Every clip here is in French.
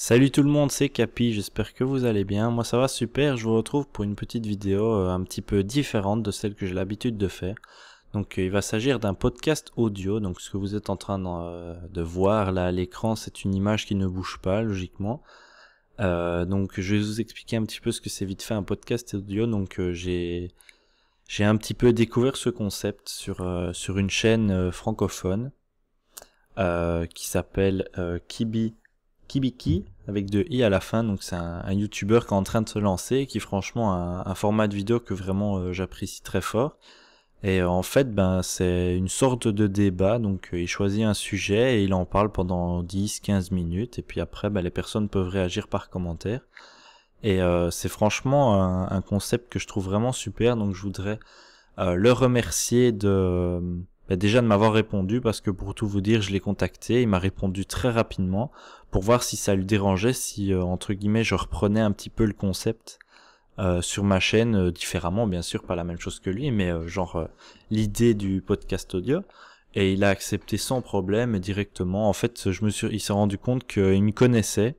Salut tout le monde, c'est Capi, j'espère que vous allez bien. Moi ça va super, je vous retrouve pour une petite vidéo euh, un petit peu différente de celle que j'ai l'habitude de faire. Donc euh, il va s'agir d'un podcast audio, donc ce que vous êtes en train de euh, voir là à l'écran, c'est une image qui ne bouge pas logiquement. donc je vais vous expliquer un petit peu ce que c'est vite fait un podcast audio. Donc j'ai j'ai un petit peu découvert ce concept sur sur une chaîne francophone qui s'appelle Kibi Kibiki avec deux i à la fin. Donc c'est un, youtubeur qui est en train de se lancer qui franchement a un, format de vidéo que vraiment euh, j'apprécie très fort. Et euh, en fait, ben c'est une sorte de débat. Donc euh, il choisit un sujet et il en parle pendant 10-15 minutes. Et puis après, ben, les personnes peuvent réagir par commentaire. Et c'est franchement un, un, concept que je trouve vraiment super. Donc je voudrais le remercier de bah, déjà de m'avoir répondu parce que pour tout vous dire, je l'ai contacté, il m'a répondu très rapidement pour voir si ça lui dérangeait, si euh, entre guillemets je reprenais un petit peu le concept euh, sur ma chaîne euh, différemment, bien sûr, pas la même chose que lui, mais genre l'idée du podcast audio. Et il a accepté sans problème directement. En fait, je me suis, il s'est rendu compte qu'il me connaissait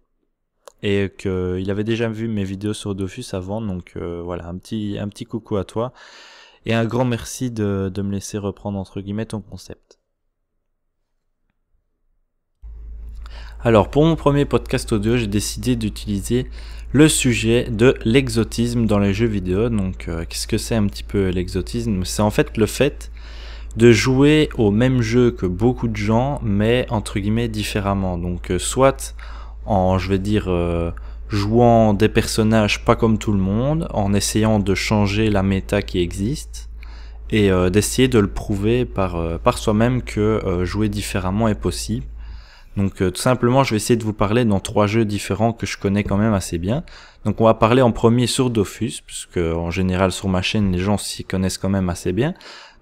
et qu'il avait déjà vu mes vidéos sur Dofus avant, donc voilà, un petit, un petit coucou à toi. Et un grand merci de, me laisser reprendre entre guillemets ton concept. Alors pour mon premier podcast audio, j'ai décidé d'utiliser le sujet de l'exotisme dans les jeux vidéo. Donc euh, qu'est-ce que c'est un petit peu l'exotisme C'est en fait le fait de jouer au même jeu que beaucoup de gens, mais entre guillemets différemment. Donc euh, soit en, je vais dire, euh, jouant des personnages pas comme tout le monde, en essayant de changer la méta qui existe, et euh, d'essayer de le prouver par, euh, par soi-même que euh, jouer différemment est possible. Donc tout simplement, je vais essayer de vous parler dans trois jeux différents que je connais quand même assez bien. Donc on va parler en premier sur Dofus, puisque en général sur ma chaîne, les gens s'y connaissent quand même assez bien.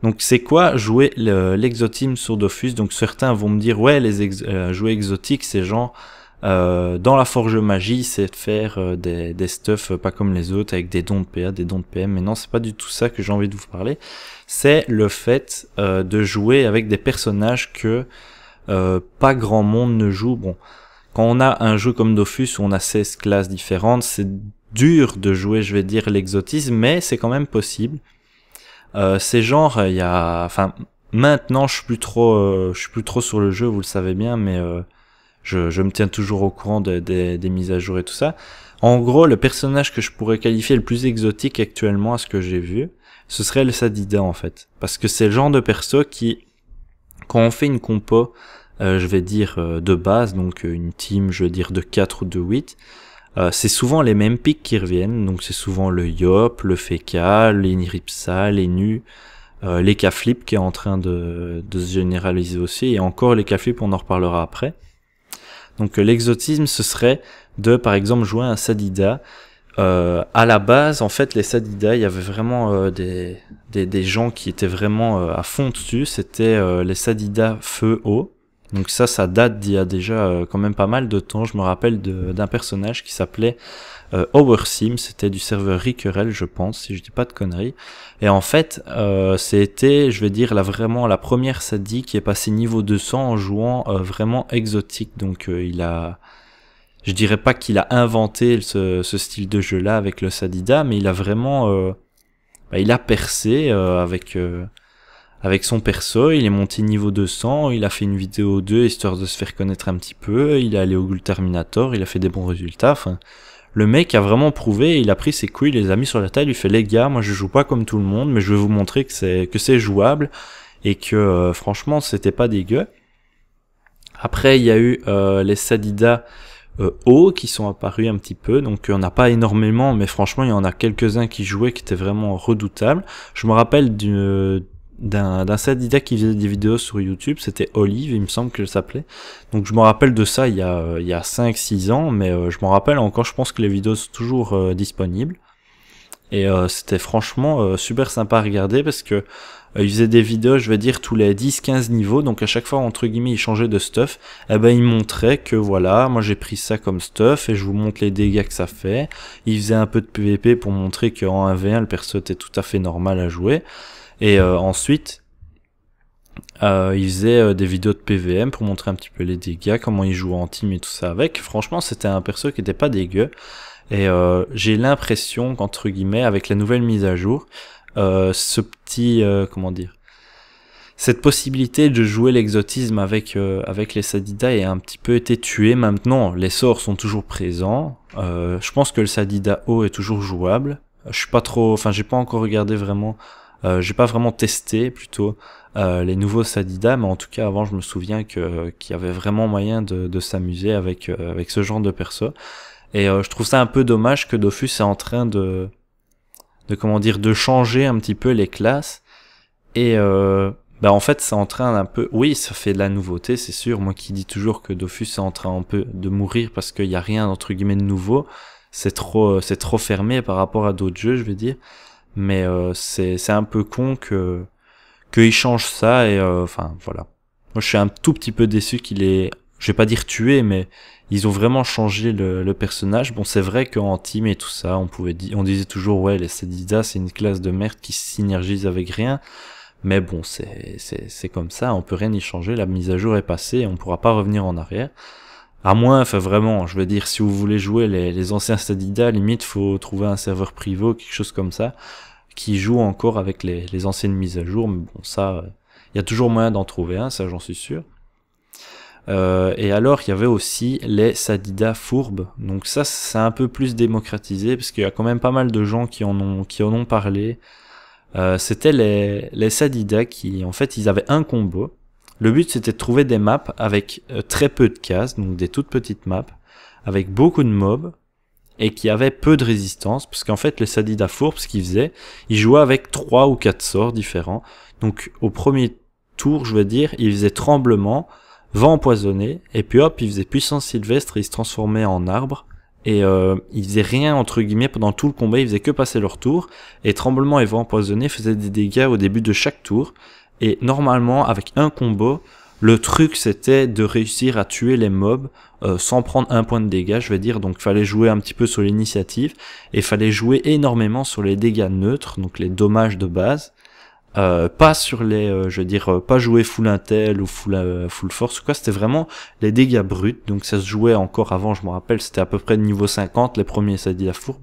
Donc c'est quoi jouer l'exotisme sur Dofus Donc certains vont me dire, ouais, les ex jouer exotique, c'est genre euh, dans la forge magie, c'est de faire euh, des, des stuffs euh, pas comme les autres avec des dons de PA, des dons de PM. Mais non, c'est pas du tout ça que j'ai envie de vous parler. C'est le fait euh, de jouer avec des personnages que euh, pas grand monde ne joue. Bon, quand on a un jeu comme Dofus où on a 16 classes différentes, c'est dur de jouer, je vais dire, l'exotisme, mais c'est quand même possible. Euh, c'est genre, il y a, enfin, maintenant je suis plus trop, je suis plus trop sur le jeu, vous le savez bien, mais je, me tiens toujours au courant des mises à jour et tout ça. En gros, le personnage que je pourrais qualifier le plus exotique actuellement à ce que j'ai vu, ce serait le Sadida en fait. Parce que c'est le genre de perso qui, quand on fait une compo, euh, je vais dire euh, de base, donc euh, une team, je veux dire de 4 ou de 8, c'est souvent les mêmes pics qui reviennent, donc c'est souvent le Yop, le Feka, les Niripsa, les Nu, les Kaflip qui est en train de, de se généraliser aussi, et encore les Kaflip on en reparlera après. Donc euh, l'exotisme, ce serait de, par exemple, jouer un sadida. Euh, à la base, en fait, les sadida, il y avait vraiment euh, des, des, gens qui étaient vraiment euh, à fond dessus. C'était les sadida feu Haut. Donc ça, ça date d'il y a déjà quand même pas mal de temps. Je me rappelle d'un personnage qui s'appelait euh, c'était du serveur Ricurel, je pense, si je dis pas de conneries. Et en fait, euh, c'était, je vais dire, là, vraiment la première Sadi qui est passée niveau 200 en jouant euh, vraiment exotique. Donc euh, il a... Je dirais pas qu'il a inventé ce, style de jeu-là avec le Sadida, mais il a vraiment... Euh, bah, il a percé avec avec son perso, il est monté niveau 200, il a fait une vidéo 2 histoire de se faire connaître un petit peu, il est allé au Ghoul Terminator, il a fait des bons résultats, enfin, le mec a vraiment prouvé, il a pris ses couilles, les a mis sur la taille il fait les gars, moi je joue pas comme tout le monde, mais je vais vous montrer que c'est que c'est jouable et que euh, franchement c'était pas dégueu. Après il y a eu euh, les Sadida euh, qui sont apparus un petit peu, donc on n'a pas énormément, mais franchement il y en a quelques uns qui jouaient qui étaient vraiment redoutables. Je me rappelle d'une d'un Sadida qui faisait des vidéos sur YouTube, c'était Olive, il me semble qu'elle s'appelait. Donc je me rappelle de ça il y a, euh, il y a 5-6 ans, mais euh, je m'en rappelle encore, je pense que les vidéos sont toujours euh, disponibles. Et c'était franchement super sympa à regarder parce que il faisait des vidéos, je vais dire, tous les 10-15 niveaux, donc à chaque fois, entre guillemets, il changeait de stuff, et eh ben il montrait que voilà, moi j'ai pris ça comme stuff, et je vous montre les dégâts que ça fait. Il faisait un peu de PvP pour montrer qu'en 1v1, le perso était tout à fait normal à jouer. Et euh, ensuite, euh, il faisait euh, des vidéos de PVM pour montrer un petit peu les dégâts, comment il jouait en team et tout ça avec. Franchement, c'était un perso qui n'était pas dégueu. Et euh, j'ai l'impression qu'entre guillemets, avec la nouvelle mise à jour, ce petit, comment dire, cette possibilité de jouer l'exotisme avec avec les Sadida est un petit peu été tuée. Maintenant, les sorts sont toujours présents. je pense que le Sadida haut est toujours jouable. Je suis pas trop, enfin, j'ai pas encore regardé vraiment euh, j'ai pas vraiment testé plutôt euh, les nouveaux Sadida, mais en tout cas avant je me souviens que qu'il y avait vraiment moyen de, s'amuser avec euh, avec ce genre de perso. Et euh, je trouve ça un peu dommage que Dofus est en train de de comment dire de changer un petit peu les classes. Et bah en fait c'est en train un peu, oui ça fait de la nouveauté c'est sûr. Moi qui dis toujours que Dofus est en train un peu de mourir parce qu'il y a rien entre guillemets de nouveau, c'est trop c'est trop fermé par rapport à d'autres jeux je veux dire. Mais euh, c'est un peu con que qu'ils changent ça et euh, enfin voilà. Moi je suis un tout petit peu déçu qu'il est, je vais pas dire tué, mais ils ont vraiment changé le, le personnage. Bon c'est vrai qu'en team et tout ça, on pouvait on disait toujours ouais les Stadida c'est une classe de merde qui synergise avec rien. Mais bon, c'est comme ça, on peut rien y changer, la mise à jour est passée, on pourra pas revenir en arrière. À moins, enfin vraiment, je veux dire, si vous voulez jouer les, les anciens Stadida, limite, faut trouver un serveur privé, Ou quelque chose comme ça qui joue encore avec les, anciennes mises à jour, mais bon, ça, euh, il y a toujours moyen d'en trouver un, ça j'en suis sûr. Euh, et alors, il y avait aussi les Sadida fourbes. Donc ça, c'est un peu plus démocratisé, parce qu'il y a quand même pas mal de gens qui en ont, qui en ont parlé. Euh, c'était les, les Sadida qui, en fait, ils avaient un combo. Le but, c'était de trouver des maps avec euh, très peu de cases, donc des toutes petites maps, avec beaucoup de mobs, et qui avait peu de résistance, parce qu'en fait, les Sadida Fourbe, ce qu'ils faisaient, ils jouaient avec trois ou quatre sorts différents. Donc, au premier tour, je veux dire, il faisaient tremblement, vent empoisonné, et puis hop, ils faisaient puissance sylvestre, et se transformaient en arbre, et euh, faisaient rien, entre guillemets, pendant tout le combat, ils faisaient que passer leur tour, et tremblement et vent empoisonné faisaient des dégâts au début de chaque tour, et normalement, avec un combo, le truc, c'était de réussir à tuer les mobs euh, sans prendre un point de dégâts, je vais dire. Donc, il fallait jouer un petit peu sur l'initiative et fallait jouer énormément sur les dégâts neutres, donc les dommages de base. Euh, pas sur les, euh, je veux dire, pas jouer full intel ou full, force quoi, c'était vraiment les dégâts bruts, donc ça se jouait encore avant, je me rappelle, c'était à peu près niveau 50, les premiers à fourbe,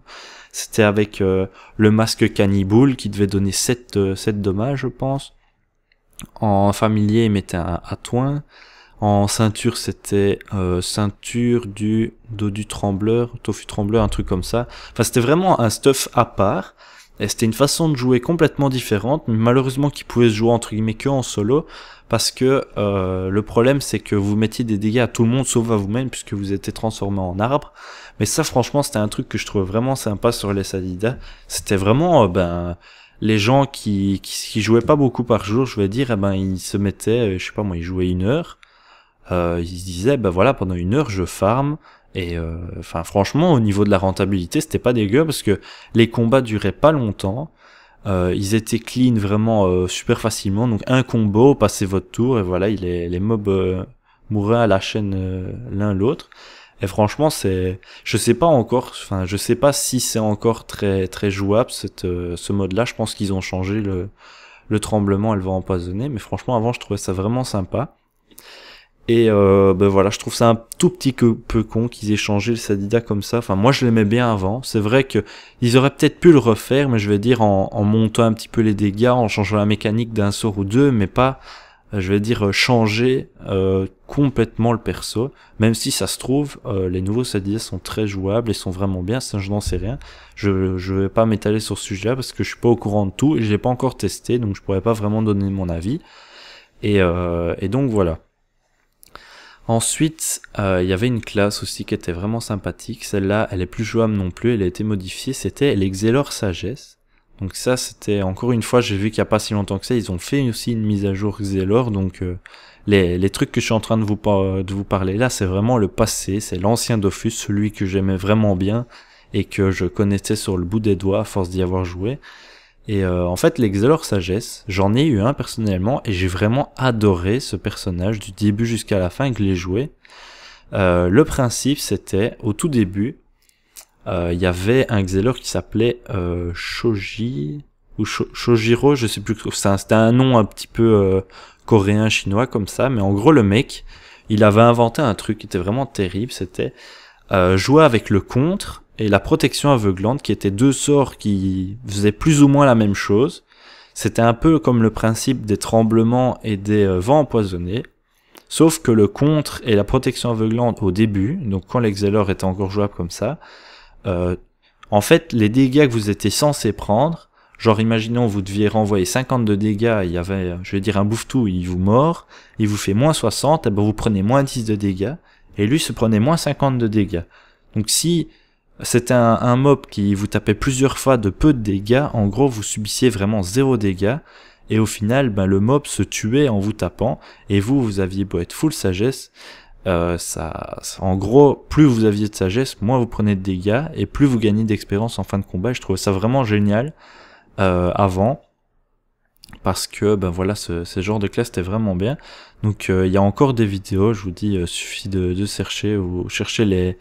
c'était avec le masque cannibale qui devait donner 7, 7 dommages, je pense, en familier, il mettait un Atoin. En ceinture, c'était euh, ceinture du dos du trembleur, tofu trembleur, un truc comme ça. Enfin, c'était vraiment un stuff à part. Et c'était une façon de jouer complètement différente, malheureusement qui pouvait se jouer entre guillemets que en solo, parce que euh, le problème c'est que vous mettiez des dégâts à tout le monde sauf à vous-même puisque vous étiez transformé en arbre. Mais ça franchement c'était un truc que je trouvais vraiment sympa sur les salidas. C'était vraiment euh, ben les gens qui, jouaient pas beaucoup par jour, je vais dire, eh ben ils se mettaient, euh, je sais pas moi, ils jouaient une heure. Euh, ils se disaient, ben voilà, pendant une heure je farm. Et euh, enfin, franchement, au niveau de la rentabilité, c'était pas dégueu parce que les combats duraient pas longtemps. ils étaient clean vraiment super facilement. Donc un combo, passez votre tour et voilà, les, les mobs mouraient à la chaîne l'un l'autre. Et franchement, c'est, je sais pas encore, enfin, je sais pas si c'est encore très très jouable euh, ce mode-là. Je pense qu'ils ont changé le le tremblement, elle va empoisonner. Mais franchement, avant, je trouvais ça vraiment sympa. Et euh, ben voilà, je trouve ça un tout petit peu con qu'ils aient changé le Sadida comme ça. Enfin, moi, je l'aimais bien avant. C'est vrai que ils auraient peut-être pu le refaire, mais je vais dire en, en montant un petit peu les dégâts, en changeant la mécanique d'un sort ou deux, mais pas euh, je vais dire, euh, changer euh, complètement le perso. Même si ça se trouve, les nouveaux CDS sont très jouables et sont vraiment bien, ça je n'en sais rien. Je, ne vais pas m'étaler sur ce sujet-là parce que je suis pas au courant de tout et je l'ai pas encore testé, donc je pourrais pas vraiment donner mon avis. Et, donc voilà. Ensuite, il y avait une classe aussi qui était vraiment sympathique. Celle-là, elle est plus jouable non plus, elle a été modifiée. C'était l'Exelor Sagesse. Donc ça, c'était encore une fois, j'ai vu qu'il n'y a pas si longtemps que ça, ils ont fait aussi une mise à jour Xelor. Donc euh, les, les, trucs que je suis en train de vous, de vous parler là, c'est vraiment le passé, c'est l'ancien Dofus, celui que j'aimais vraiment bien et que je connaissais sur le bout des doigts à force d'y avoir joué. Et euh, en fait, les Xelor Sagesse, j'en ai eu un personnellement et j'ai vraiment adoré ce personnage du début jusqu'à la fin que l'ai joué. Euh, le principe, c'était au tout début, euh, il y avait un Xelor qui s'appelait euh, Shoji ou Shojiro, je sais plus, c'était un nom un petit peu euh, coréen, chinois comme ça, mais en gros le mec, il avait inventé un truc qui était vraiment terrible, c'était euh, jouer avec le contre et la protection aveuglante, qui étaient deux sorts qui faisaient plus ou moins la même chose. C'était un peu comme le principe des tremblements et des vents empoisonnés, sauf que le contre et la protection aveuglante au début, donc quand l'exélor était encore jouable comme ça, euh, en fait, les dégâts que vous étiez censé prendre, genre imaginons vous deviez renvoyer 50 de dégâts, il y avait, je vais dire un bouffetou, il vous mord, il vous fait moins 60, et eh ben vous prenez moins 10 de dégâts, et lui se prenait moins 50 de dégâts. Donc si c'était un, mob qui vous tapait plusieurs fois de peu de dégâts, en gros vous subissiez vraiment zéro dégâts, et au final ben, le mob se tuait en vous tapant, et vous vous aviez beau être full sagesse, euh, ça, en gros, plus vous aviez de sagesse, moins vous prenez de dégâts et plus vous gagnez d'expérience en fin de combat. je trouvais ça vraiment génial euh, avant parce que ben voilà, ce, ce genre de classe était vraiment bien. Donc euh, il y a encore des vidéos, je vous dis, suffit de, chercher ou chercher les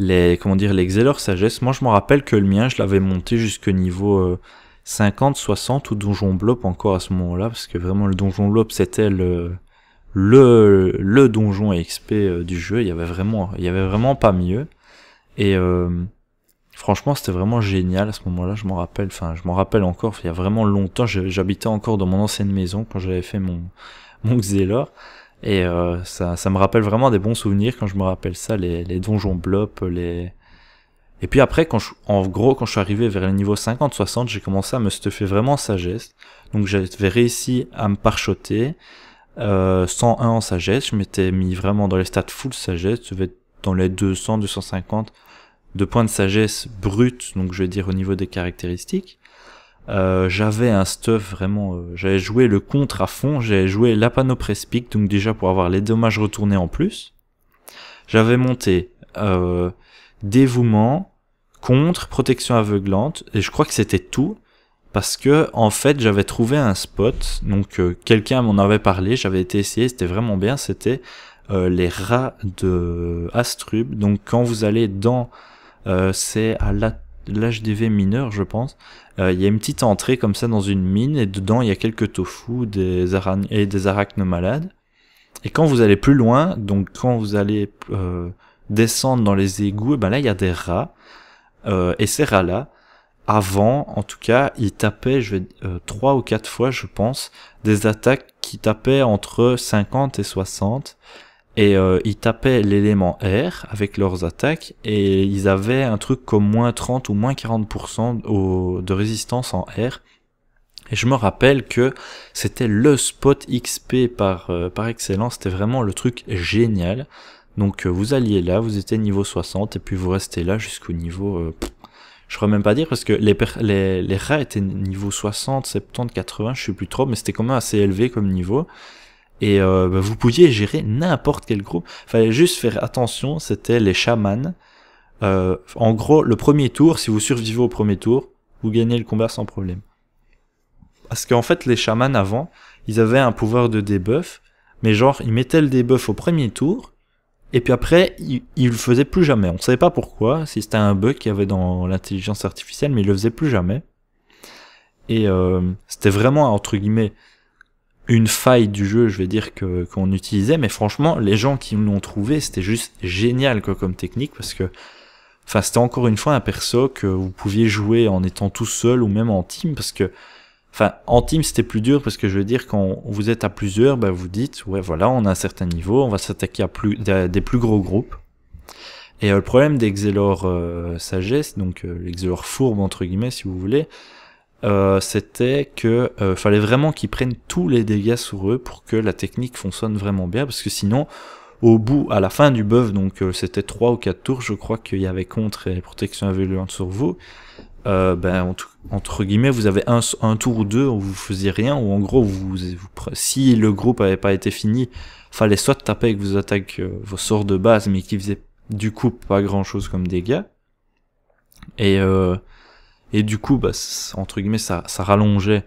les comment dire les sagesse. Moi je me rappelle que le mien, je l'avais monté jusqu'au niveau 50, 60 ou donjon blob encore à ce moment-là parce que vraiment le donjon blob c'était le le, le donjon XP euh, du jeu, il y avait vraiment, il y avait vraiment pas mieux. Et euh, franchement, c'était vraiment génial à ce moment-là, je m'en rappelle, enfin, je m'en rappelle encore, il y a vraiment longtemps, j'habitais encore dans mon ancienne maison quand j'avais fait mon, mon Xelor. Et euh, ça, ça me rappelle vraiment des bons souvenirs quand je me rappelle ça, les, les donjons blop, les... Et puis après, quand je, en gros, quand je suis arrivé vers le niveau 50-60, j'ai commencé à me stuffer vraiment sagesse. Donc j'avais réussi à me parchoter, 101 euh, en sagesse, je m'étais mis vraiment dans les stats full sagesse, je vais être dans les 200, 250 de points de sagesse brut, donc je vais dire au niveau des caractéristiques. Euh, j'avais un stuff vraiment, euh, j'avais joué le contre à fond, j'avais joué la prespic, donc déjà pour avoir les dommages retournés en plus. J'avais monté dévouement, contre, protection aveuglante, et je crois que c'était tout parce que en fait j'avais trouvé un spot, donc euh, quelqu'un m'en avait parlé, j'avais été essayer, c'était vraiment bien, c'était euh, les rats de Astrub. Donc quand vous allez dans, euh, c'est à l'HDV mineur je pense, il y a une petite entrée comme ça dans une mine et dedans il y a quelques tofu des araignées et des arachnes malades. Et quand vous allez plus loin, donc quand vous allez descendre dans les égouts, eh ben là il y a des rats. et ces rats-là, avant, en tout cas, ils tapaient je vais, 3 euh, ou 4 fois, je pense, des attaques qui tapaient entre 50 et 60. Et euh, ils tapaient l'élément R avec leurs attaques et ils avaient un truc comme moins 30 ou moins 40% de résistance en R. Et je me rappelle que c'était le spot XP par, euh, par excellence, c'était vraiment le truc génial. Donc vous alliez là, vous étiez niveau 60 et puis vous restez là jusqu'au niveau je crois même pas dire parce que les, les, rats étaient niveau 60, 70, 80, je ne sais plus trop, mais c'était quand même assez élevé comme niveau. Et euh, bah, vous pouviez gérer n'importe quel groupe. Fallait juste faire attention, c'était les chamans. Euh, en gros, le premier tour, si vous survivez au premier tour, vous gagnez le combat sans problème. Parce qu'en fait, les chamans avant, ils avaient un pouvoir de debuff, mais genre, ils mettaient le debuff au premier tour, et puis après, il, le faisait plus jamais. On ne savait pas pourquoi, si c'était un bug qu'il y avait dans l'intelligence artificielle, mais il le faisait plus jamais. Et euh, c'était vraiment, entre guillemets, une faille du jeu, je vais dire, que qu'on utilisait. Mais franchement, les gens qui l'ont trouvé, c'était juste génial quoi, comme technique, parce que enfin, c'était encore une fois un perso que vous pouviez jouer en étant tout seul ou même en team, parce que Enfin, en team, c'était plus dur parce que je veux dire, quand vous êtes à plusieurs, bah, vous dites, ouais, voilà, on a un certain niveau, on va s'attaquer à plus, des, plus gros groupes. Et euh, le problème des Xelor euh, sagesse, donc euh, les Xelor entre guillemets, si vous voulez, euh, c'était que euh, fallait vraiment qu'ils prennent tous les dégâts sur eux pour que la technique fonctionne vraiment bien, parce que sinon, au bout, à la fin du buff, donc c'était 3 ou 4 tours, je crois qu'il y avait contre et protection aveuglante sur vous, euh, ben, entre, guillemets, vous avez un, tour ou deux où vous faisiez rien, ou en gros, si le groupe avait pas été fini, fallait soit taper avec vos attaques, euh, vos sorts de base, mais qui faisaient du coup pas grand chose comme dégâts. Et, euh, et du coup, bah, entre guillemets, ça, rallongeait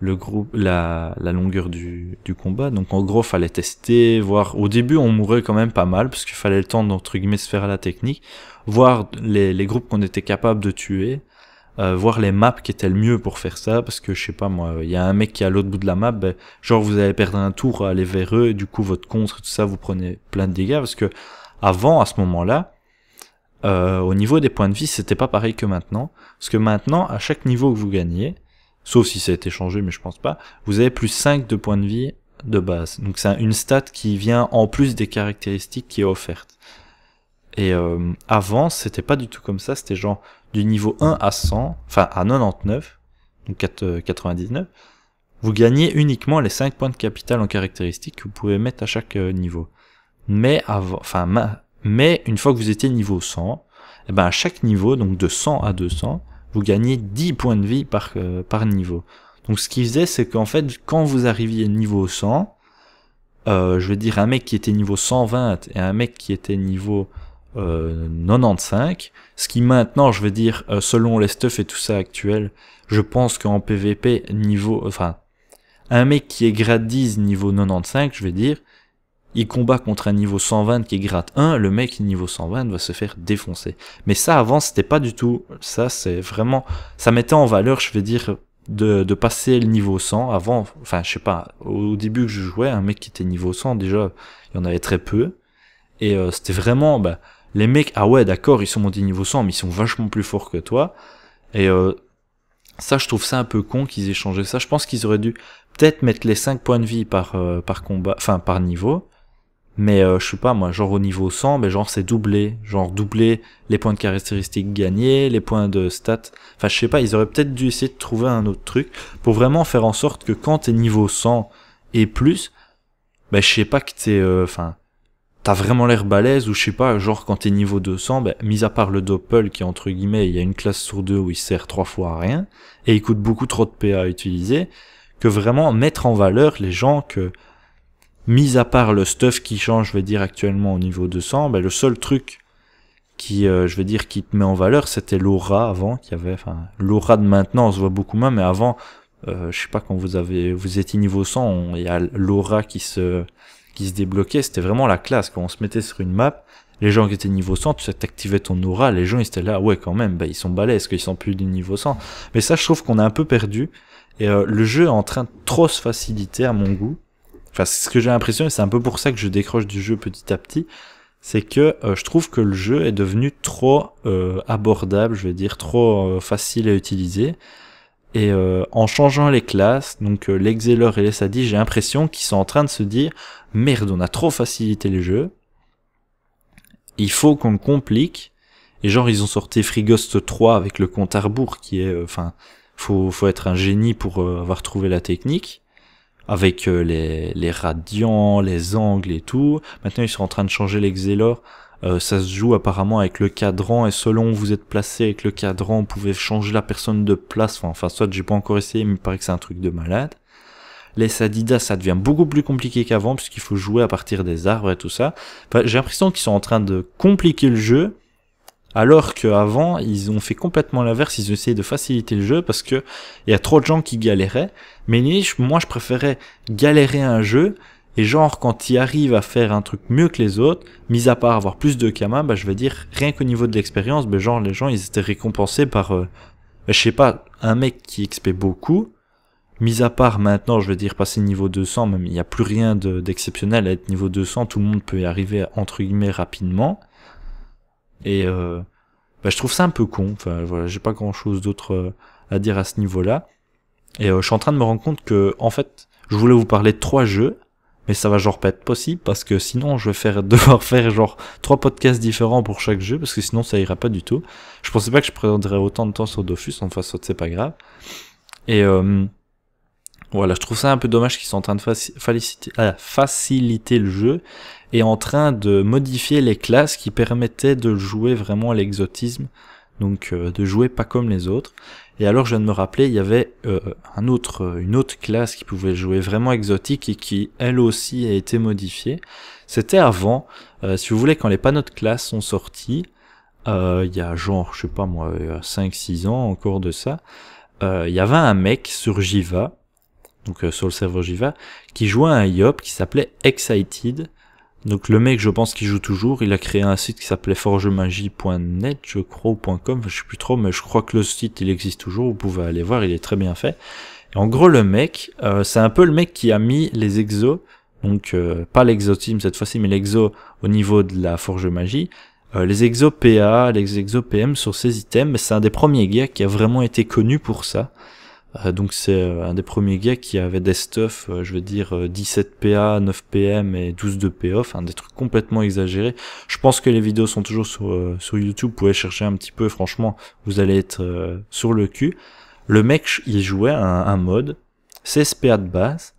le groupe, la, longueur du, combat. Donc en gros, fallait tester, voir. Au début, on mourait quand même pas mal parce qu'il fallait le temps d'entre guillemets se faire à la technique, voir les, les groupes qu'on était capable de tuer, euh, voir les maps qui étaient le mieux pour faire ça, parce que je sais pas moi, il y a un mec qui est à l'autre bout de la map, ben, genre vous allez perdre un tour aller vers eux, et du coup votre contre, tout ça, vous prenez plein de dégâts, parce que avant, à ce moment-là, euh, au niveau des points de vie, c'était pas pareil que maintenant, parce que maintenant, à chaque niveau que vous gagnez, sauf si ça a été changé, mais je pense pas, vous avez plus 5 de points de vie de base. Donc c'est une stat qui vient en plus des caractéristiques qui est offerte. Et euh, avant, c'était pas du tout comme ça, c'était genre du niveau 1 à 100, enfin à 99, donc 99, euh, vous gagnez uniquement les 5 points de capital en caractéristiques que vous pouvez mettre à chaque euh, niveau. Mais, enfin, mais une fois que vous étiez niveau 100, et eh ben à chaque niveau, donc de 100 à 200, vous gagnez 10 points de vie par, euh, par niveau. Donc ce qu'il faisait, c'est qu'en fait, quand vous arriviez niveau 100, je veux dire, un mec qui était niveau 120 et un mec qui était niveau 95, euh, ce qui maintenant, je vais dire, euh, selon les stuff et tout ça actuel, je pense qu'en PVP, niveau, enfin, un mec qui est grade 10, niveau 95, je vais dire, il combat contre un niveau 120 qui est grade 1, le mec niveau 120 va se faire défoncer. Mais ça, avant, c'était pas du tout, ça, c'est vraiment, ça mettait en valeur, je vais dire, de, de, passer le niveau 100 avant, enfin je sais pas, au début que je jouais, un mec qui était niveau 100 déjà, il y en avait très peu, et euh, c'était vraiment, bah, les mecs, ah ouais, d'accord, ils sont montés niveau 100, mais ils sont vachement plus forts que toi. Et euh, ça, je trouve ça un peu con qu'ils aient changé ça. Je pense qu'ils auraient dû peut-être mettre les 5 points de vie par, euh, par combat, enfin par niveau. Mais euh, je sais pas moi, genre au niveau 100, mais genre c'est doublé, genre doublé les points de caractéristiques gagnés, les points de stats. Enfin je sais pas, ils auraient peut-être dû essayer de trouver un autre truc pour vraiment faire en sorte que quand t'es niveau 100 et plus, ben je sais pas que t'es, enfin t'as vraiment l'air balèze ou je sais pas, genre quand t'es niveau 200, ben, mis à part le Doppel qui entre guillemets, il y a une classe sur deux où il sert trois fois à rien et il coûte beaucoup trop de PA à utiliser, que vraiment mettre en valeur les gens que, mis à part le stuff qui change, je vais dire actuellement au niveau 200, ben, le seul truc qui, euh, je vais dire, qui te met en valeur, c'était l'aura avant qui avait, enfin, l'aura de maintenant, on se voit beaucoup moins, mais avant, euh, je sais pas quand vous avez, vous étiez niveau 100, il y a l'aura qui se, qui se débloquait, c'était vraiment la classe. Quand on se mettait sur une map, les gens qui étaient niveau 100, tu t'activais ton aura, les gens ils étaient là, ouais quand même, bah, ils sont ce qu'ils sont plus du niveau 100. Mais ça, je trouve qu'on a un peu perdu. Et euh, le jeu est en train de trop se faciliter à mon goût. Enfin, c'est ce que j'ai l'impression, et c'est un peu pour ça que je décroche du jeu petit à petit. C'est que euh, je trouve que le jeu est devenu trop euh, abordable, je vais dire, trop facile à utiliser. Et euh, en changeant les classes, donc euh, l'exelor et les Sadis, j'ai l'impression qu'ils sont en train de se dire merde, on a trop facilité le jeu. Il faut qu'on complique. Et genre ils ont sorti Free Ghost 3 avec le compte à qui est, euh, enfin, faut faut être un génie pour avoir trouvé la technique avec les les radiants, les angles et tout. Maintenant ils sont en train de changer les euh, ça se joue apparemment avec le cadran et selon où vous êtes placé avec le cadran, vous pouvez changer la personne de place. Enfin, soit j'ai pas encore essayé, mais il me paraît que c'est un truc de malade. Les Adidas, ça devient beaucoup plus compliqué qu'avant puisqu'il faut jouer à partir des arbres et tout ça. j'ai l'impression qu'ils sont en train de compliquer le jeu. Alors qu'avant, ils ont fait complètement l'inverse, ils ont essayé de faciliter le jeu parce que il y a trop de gens qui galéraient. Mais moi, je préférais galérer un jeu et genre, quand ils arrivent à faire un truc mieux que les autres, mis à part avoir plus de Kama, bah, je vais dire, rien qu'au niveau de l'expérience, bah, genre, les gens, ils étaient récompensés par, euh, bah, je sais pas, un mec qui XP beaucoup, mis à part maintenant, je vais dire, passer niveau 200, même il n'y a plus rien d'exceptionnel à être niveau 200, tout le monde peut y arriver, entre guillemets, rapidement. Et, euh, bah, je trouve ça un peu con, enfin, voilà, j'ai pas grand chose d'autre euh, à dire à ce niveau-là. Et je suis en train de me rendre compte que, en fait, je voulais vous parler de trois jeux, mais ça va genre pas être possible parce que sinon je vais faire, devoir faire genre trois podcasts différents pour chaque jeu parce que sinon ça ira pas du tout. Je pensais pas que je prendrais autant de temps sur Dofus, enfin ça c'est pas grave. Et euh, voilà, je trouve ça un peu dommage qu'ils sont en train de faciliter, euh, faciliter le jeu et en train de modifier les classes qui permettaient de jouer vraiment à l'exotisme, donc euh, de jouer pas comme les autres. Et alors je viens de me rappeler, il y avait euh, un autre, euh, une autre classe qui pouvait jouer vraiment exotique et qui elle aussi a été modifiée. C'était avant, euh, si vous voulez, quand les panneaux de classe sont sortis, il y a genre, je sais pas moi, 5-6 ans encore de ça, il y avait un mec sur Jiva, donc sur le serveur Jiva, qui jouait un Yop qui s'appelait Excited, donc le mec, je pense qu'il joue toujours. Il a créé un site qui s'appelait forgemagie.net, je crois, .com, je sais plus trop, mais je crois que le site, il existe toujours. Vous pouvez aller voir, il est très bien fait. en gros, le mec, euh, c'est un peu le mec qui a mis les exos, donc euh, pas l'exo cette fois-ci, mais l'exo au niveau de la forge magie. Euh, les exos PA, les exos PM sur ces items, c'est un des premiers gars qui a vraiment été connu pour ça. Euh, donc c'est euh, un des premiers gars qui avait des stuff euh, je veux dire 17 PA, 9 PM et 12 de PO enfin des trucs complètement exagérés. Je pense que les vidéos sont toujours sur, YouTube, vous pouvez chercher un petit peu, franchement, vous allez être sur le cul. Le mec, il jouait un, mode, 16 PA de base,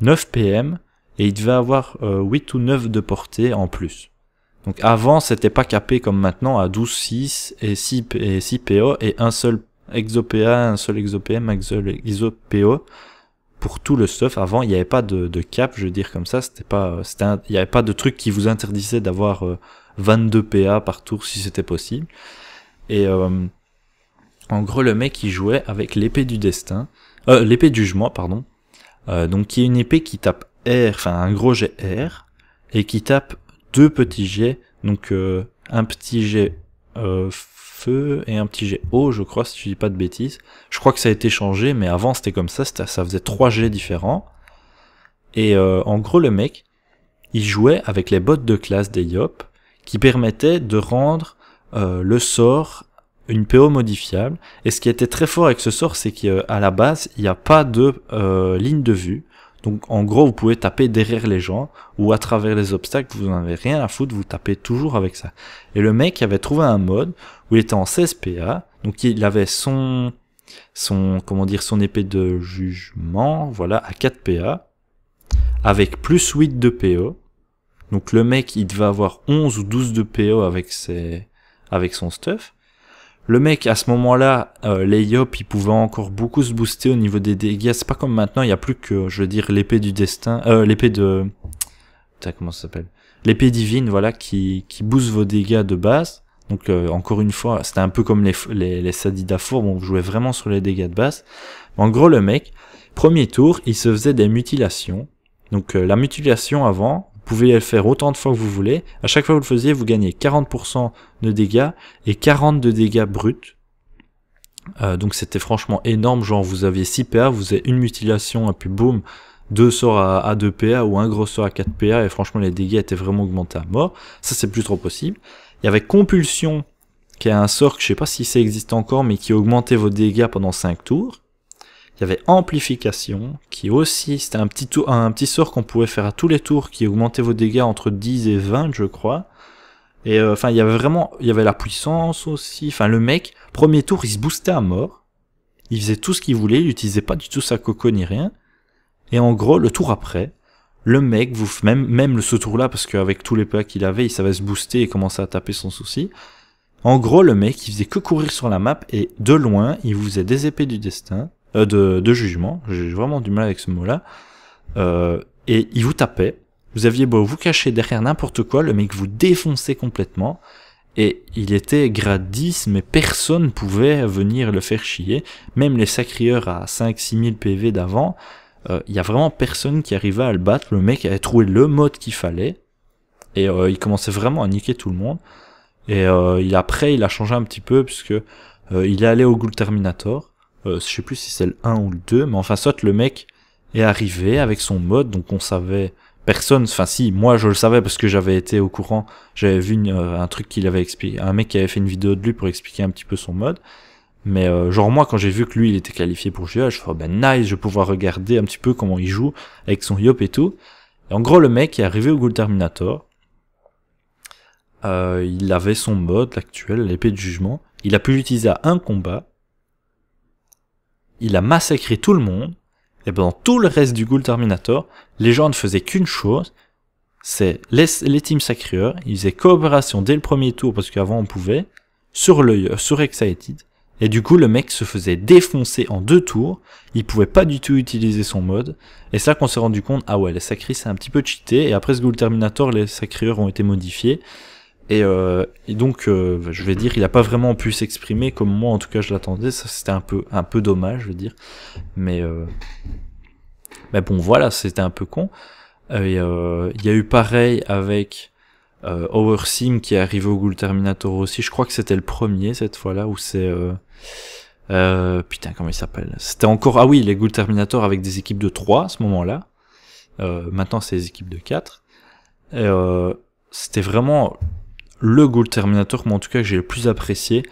9 PM, et il devait avoir 8 ou 9 de portée en plus. Donc avant, c'était pas capé comme maintenant à 12, 6 et 6, et 6 PO et un seul Exopea, un seul Exopm, un seul Exopeo. Pour tout le stuff, avant, il n'y avait pas de, cap, je veux dire comme ça, c'était pas, euh, il n'y avait pas de truc qui vous interdisait d'avoir 22 euh, PA par tour si c'était possible. Et euh, en gros, le mec il jouait avec l'épée du destin, l'épée du jugement, pardon. donc qui est une épée qui tape R, enfin un gros jet R, et qui tape deux petits jets, donc un petit jet feu et un petit jet haut, oh, je crois, si je dis pas de bêtises. Je crois que ça a été changé, mais avant c'était comme ça, ça faisait trois jets différents. Et euh, en gros, le mec, il jouait avec les bottes de classe des Yop, qui permettaient de rendre euh, le sort une PO modifiable. Et ce qui était très fort avec ce sort, c'est qu'à euh, la base, il n'y a pas de ligne de vue. Donc en gros, vous pouvez taper derrière les gens ou à travers les obstacles, vous n'en avez rien à foutre, vous tapez toujours avec ça. Et le mec avait trouvé un mode où il était en 16PA, donc il avait son son comment dire son épée de jugement, voilà, à 4PA avec plus 8 de PO. Donc le mec, il devait avoir 11 ou 12 de PO avec ses avec son stuff le mec, à ce moment-là, euh, les Yop, il pouvait encore beaucoup se booster au niveau des dégâts. C'est pas comme maintenant, il n'y a plus que, je veux dire, l'épée du destin, euh, l'épée de... Putain, comment ça s'appelle L'épée divine, voilà, qui, qui booste vos dégâts de base. Donc, euh, encore une fois, c'était un peu comme les, les, les Sadidafour, bon, vous jouez vraiment sur les dégâts de base. En gros, le mec, premier tour, il se faisait des mutilations. Donc, euh, la mutilation avant, vous pouvez le faire autant de fois que vous voulez. À chaque fois que vous le faisiez, vous gagnez 40% de dégâts et 40 de dégâts bruts. Euh, donc c'était franchement énorme, genre vous aviez 6 PA, vous avez une mutilation et puis boum, 2 sorts à, 2 PA ou un gros sort à 4 PA et franchement les dégâts étaient vraiment augmentés à mort. Ça c'est plus trop possible. Il y avait Compulsion qui est un sort que je sais pas si ça existe encore mais qui augmentait vos dégâts pendant 5 tours. Il y avait amplification, qui aussi, c'était un petit, tour, un petit sort qu'on pouvait faire à tous les tours, qui augmentait vos dégâts entre 10 et 20, je crois. Et euh, enfin, il y avait vraiment, il y avait la puissance aussi. Enfin, le mec, premier tour, il se boostait à mort. Il faisait tout ce qu'il voulait, il n'utilisait pas du tout sa coco ni rien. Et en gros, le tour après, le mec, vous, même, même ce tour-là, parce qu'avec tous les packs qu'il avait, il savait se booster et commencer à taper son souci. En gros, le mec, il faisait que courir sur la map et de loin, il vous faisait des épées du destin. Euh, de, jugement. J'ai vraiment du mal avec ce mot-là. Euh, et il vous tapait. Vous aviez beau vous cacher derrière n'importe quoi, le mec vous défonçait complètement. Et il était grade 10, mais personne pouvait venir le faire chier. Même les sacrieurs à 5 6000 PV d'avant, il euh, y a vraiment personne qui arrivait à le battre. Le mec avait trouvé le mode qu'il fallait. Et euh, il commençait vraiment à niquer tout le monde. Et euh, il, après, il a changé un petit peu, puisque il est allé au Ghoul Terminator. Euh, je sais plus si c'est le 1 ou le 2, mais enfin soit le mec est arrivé avec son mode, donc on savait personne, enfin si, moi je le savais parce que j'avais été au courant, j'avais vu euh, un truc qu'il avait expliqué, un mec qui avait fait une vidéo de lui pour expliquer un petit peu son mode, mais euh, genre moi quand j'ai vu que lui il était qualifié pour jouer, je me oh, ben nice, je vais pouvoir regarder un petit peu comment il joue avec son yop et tout, et en gros le mec est arrivé au Ghoul Terminator, il avait son mode l'actuel, l'épée de jugement, il a pu l'utiliser à un combat, il a massacré tout le monde, et pendant tout le reste du Ghoul Terminator, les gens ne faisaient qu'une chose, c'est les, les teams sacrieurs, ils faisaient coopération dès le premier tour, parce qu'avant on pouvait, sur l'œil, euh, sur Excited, et du coup, le mec se faisait défoncer en deux tours, il pouvait pas du tout utiliser son mode, et c'est là qu'on s'est rendu compte, ah ouais, les sacrés c'est un petit peu cheaté, et après ce Ghoul Terminator, les sacrieurs ont été modifiés, euh, et, donc, euh, je vais dire, il n'a pas vraiment pu s'exprimer comme moi, en tout cas, je l'attendais. Ça, c'était un peu, un peu dommage, je veux dire. Mais, euh, mais bon, voilà, c'était un peu con. Euh, il y a eu pareil avec euh, Sim qui est arrivé au Ghoul Terminator aussi. Je crois que c'était le premier cette fois-là où c'est putain comment il s'appelle. C'était encore ah oui les Ghoul Terminator avec des équipes de 3 à ce moment-là. maintenant c'est des équipes de 4. c'était vraiment le Ghoul Terminator, moi en tout cas que j'ai le plus apprécié,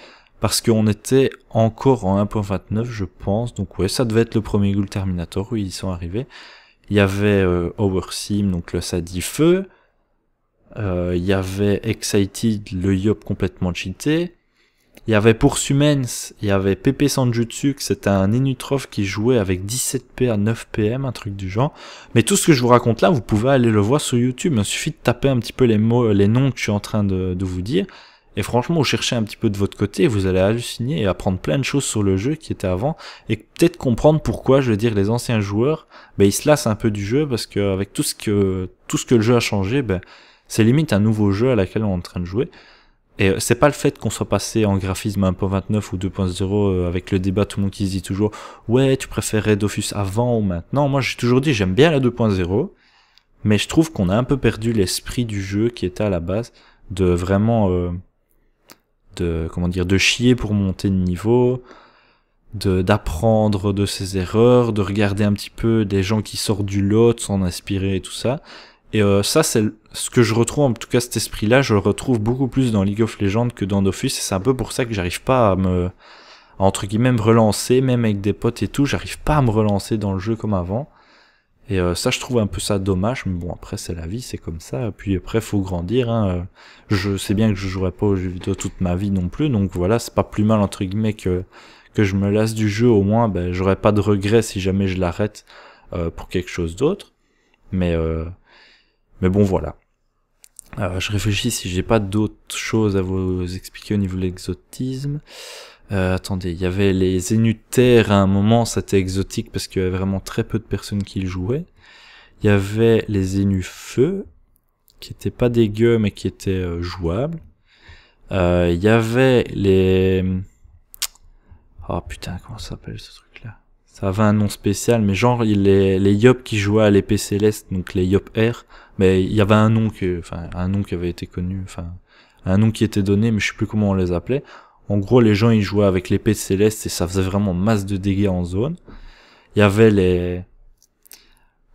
parce qu'on était encore en 1.29 je pense, donc ouais ça devait être le premier Ghoul Terminator, oui ils sont arrivés. Il y avait euh, donc le Sadi Feu, euh, il y avait Excited, le Yop complètement cheaté, il y avait pour Sumens, il y avait Pepe Sanjutsu, que c'était un Inutrof qui jouait avec 17p à 9pm, un truc du genre. Mais tout ce que je vous raconte là, vous pouvez aller le voir sur YouTube. Il suffit de taper un petit peu les mots, les noms que je suis en train de, de vous dire. Et franchement, vous cherchez un petit peu de votre côté, vous allez halluciner et apprendre plein de choses sur le jeu qui était avant, et peut-être comprendre pourquoi, je veux dire, les anciens joueurs, ben, ils se lassent un peu du jeu parce que avec tout ce que tout ce que le jeu a changé, ben, c'est limite un nouveau jeu à laquelle on est en train de jouer. Et euh, c'est pas le fait qu'on soit passé en graphisme 1.29 ou 2.0 euh, avec le débat, tout le monde qui se dit toujours ouais tu préférais Dofus avant ou maintenant. Moi j'ai toujours dit j'aime bien la 2.0, mais je trouve qu'on a un peu perdu l'esprit du jeu qui était à la base de vraiment euh, de comment dire de chier pour monter de niveau, de d'apprendre de ses erreurs, de regarder un petit peu des gens qui sortent du lot, s'en inspirer et tout ça. Et euh, ça, c'est ce que je retrouve, en tout cas cet esprit-là, je le retrouve beaucoup plus dans League of Legends que dans Dofus, et c'est un peu pour ça que j'arrive pas à me, entre guillemets, me relancer, même avec des potes et tout, j'arrive pas à me relancer dans le jeu comme avant. Et euh, ça, je trouve un peu ça dommage, mais bon, après, c'est la vie, c'est comme ça. Et puis après, faut grandir. Hein. Euh, je sais bien que je jouerai pas aux jeux vidéo toute ma vie non plus, donc voilà, c'est pas plus mal entre guillemets que que je me lasse du jeu. Au moins, ben, j'aurai pas de regrets si jamais je l'arrête pour quelque chose d'autre. Mais euh, mais bon, voilà. Euh, je réfléchis si j'ai pas d'autres choses à vous expliquer au niveau de l'exotisme. Euh, attendez, il y avait les terre à un moment, c'était exotique parce qu'il y avait vraiment très peu de personnes qui le jouaient. Il y avait les feu qui étaient pas dégueu mais qui étaient euh, jouables. Il y avait les... oh, putain, comment ça s'appelle ce truc avait un nom spécial, mais genre il, les, les Yop qui jouaient à l'épée céleste, donc les Yop R, mais il y avait un nom que, enfin, un nom qui avait été connu, enfin, un nom qui était donné, mais je sais plus comment on les appelait. En gros, les gens ils jouaient avec l'épée céleste et ça faisait vraiment masse de dégâts en zone. Il y avait les,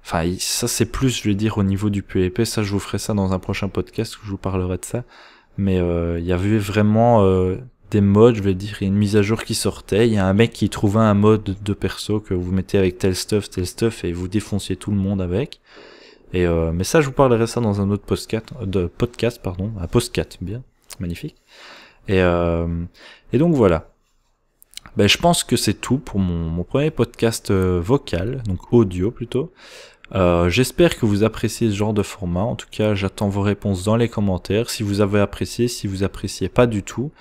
enfin, ça c'est plus, je vais dire, au niveau du PEP Ça, je vous ferai ça dans un prochain podcast où je vous parlerai de ça. Mais euh, il y avait vraiment euh, des modes, je vais dire, il y a une mise à jour qui sortait, il y a un mec qui trouvait un mode de perso que vous mettez avec tel stuff, tel stuff, et vous défonciez tout le monde avec. Et euh, mais ça, je vous parlerai ça dans un autre podcast, de podcast pardon, un podcast, bien, magnifique. Et, euh, et donc voilà. Ben, je pense que c'est tout pour mon, premier podcast euh, vocal, donc audio plutôt. j'espère que vous appréciez ce genre de format. En tout cas, j'attends vos réponses dans les commentaires. Si vous avez apprécié, si vous appréciez pas du tout,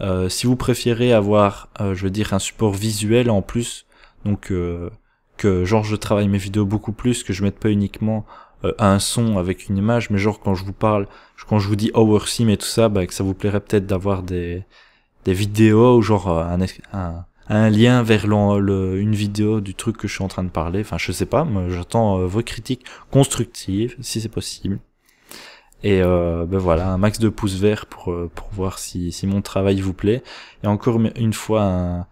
euh, si vous préférez avoir, euh, je veux dire, un support visuel en plus, donc euh, que genre je travaille mes vidéos beaucoup plus, que je mette pas uniquement un son avec une image, mais genre quand je vous parle, quand je vous dis Our oh, Sim et tout ça, bah, que ça vous plairait peut-être d'avoir des, des vidéos ou genre un, un, lien vers une vidéo du truc que je suis en train de parler. Enfin, je sais pas, j'attends vos critiques constructives si c'est possible. Et euh, ben voilà, un max de pouces verts pour, euh, pour voir si, si mon travail vous plaît. Et encore une fois, un,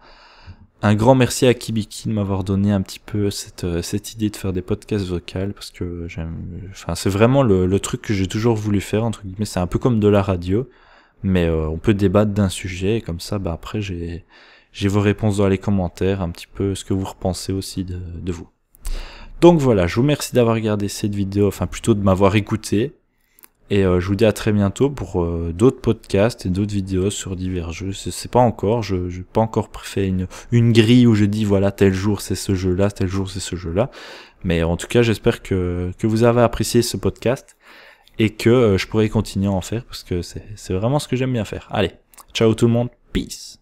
un grand merci à Kibiki de m'avoir donné un petit peu cette, euh, cette idée de faire des podcasts vocaux parce que j'aime, enfin c'est vraiment le, le, truc que j'ai toujours voulu faire entre guillemets. C'est un peu comme de la radio, mais on peut débattre d'un sujet et comme ça, ben après j'ai j'ai vos réponses dans les commentaires, un petit peu ce que vous repensez aussi de, de vous. Donc voilà, je vous remercie d'avoir regardé cette vidéo, enfin plutôt de m'avoir écouté. Et euh, je vous dis à très bientôt pour euh, d'autres podcasts et d'autres vidéos sur divers jeux. sais pas encore, je n'ai pas encore fait une, grille où je dis voilà tel jour c'est ce jeu-là, tel jour c'est ce jeu-là. Mais en tout cas, j'espère que, que vous avez apprécié ce podcast et que euh, je pourrai continuer à en faire parce que c'est vraiment ce que j'aime bien faire. Allez, ciao tout le monde, peace